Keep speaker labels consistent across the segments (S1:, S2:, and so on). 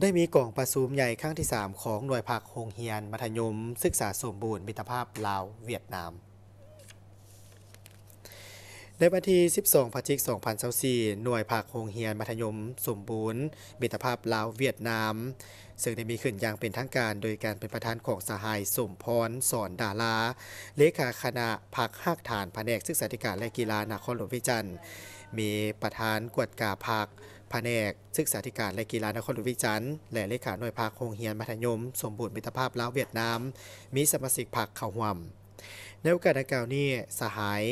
S1: ได้มีกล่องประซูมใหญ่ครั้งที่ 3 ของหน่วยพักโฮงเฮียน มัธยมศึกษาสมบูรณ์มิตรภาพลาวเวียดนามในวันที่ 12พฤศจิกายน2024หน่วยภาคโรงเรียน มัธยม สมบูรณ์มิตรภาพลาวเวียดนาม ซึ่งได้มีขึ้นอย่างเป็นทางการโดยการเป็นประธานของสหายสมพร สอนดาราเลขาคณะพักหักฐานแผนกศึกษาธิการและกีฬานาครหลวงวิจันทร์มีประธานกวดกาพักแผนก ศึกษาธิการและกีฬานครหลวงวิจันทร์และเลขาหน่วยพักโรงเรียนมัธยม สมบูรณ์มิตรภาพลาวเวียดนาม มีสมาชิกพักเข่าร่วมในโอกาสดังกล่าวนี้สหาย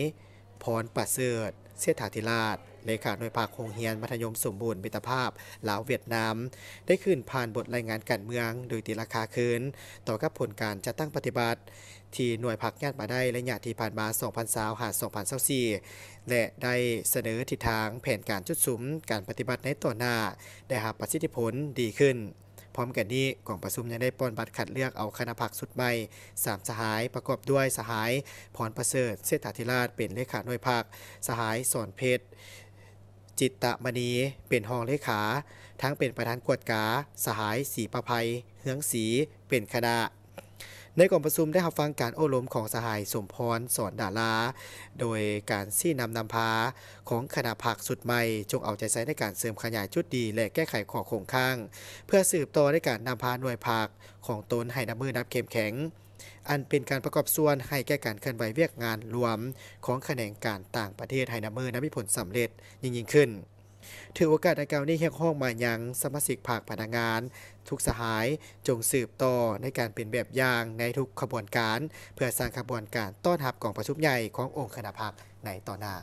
S1: พรปัะเสริดเสถาธิราชเลขาหน่วยภาคโคงเฮียนมัธยมสมบูรณ์มิตรภาพลาวเวียดนามได้ขึ้นผ่านบทรายงานการเมือง โดยตีราคาคืนต่อกับผลการจัดตั้งปฏิบัติ ที่หน่วยพักงานมาได้และหยาที่ผ่านมา 2 0 0 0หา2024และได้เสนอทิศทางแผนการจุดสุม การปฏิบัติในต่อหน้าได้หาประสิทธิผลดีขึ้นพร้อมกันนี้กองประชุมยังได้ปอนบัตรคัดเลือกเอาคณะผักสุดใหม่สามสหายประกอบด้วยสหายพรประเสริฐเศรษฐาธิราชเป็นเลขาหน่วยพักสหายสอนเพชร จิตตะมณีเป็นห้องเลขา ทั้งเป็นประธานกวดกา สหายสีประภัยเฮืองสีเป็นคณะในกล่องประชุมได้รับฟังการโอ้ล้มของสหายสมพรสอนดาลาโดยการซี่นำนำพาของคณะผักสุดใหม่ จงเอาใจใส่ในการเสริมขยายจุดดี และแก้ไขข้อคงค้าง เพื่อสืบต่อในการนำพาหน่วยผักของตนให้นับมือนับเข้มแข็ง อันเป็นการประกอบส่วนให้แก้การเคลื่อนไหวเวียกงานรวมของแขนงการต่างประเทศให้นาเมอนับมีผลสำเร็จ ยิ่งยิ่งขึ้นถือโอกาสดังกล่าวนี้เหียห้องมายังสมาชิกภาคพนักงาน ทุกสหาย จงสืบต่อในการเป็นแบบอย่างในทุกขบวนการ เพื่อสร้างขบวนการต้อนรับกองประชุมใหญ่ขององค์คณะพักในต่อหน้า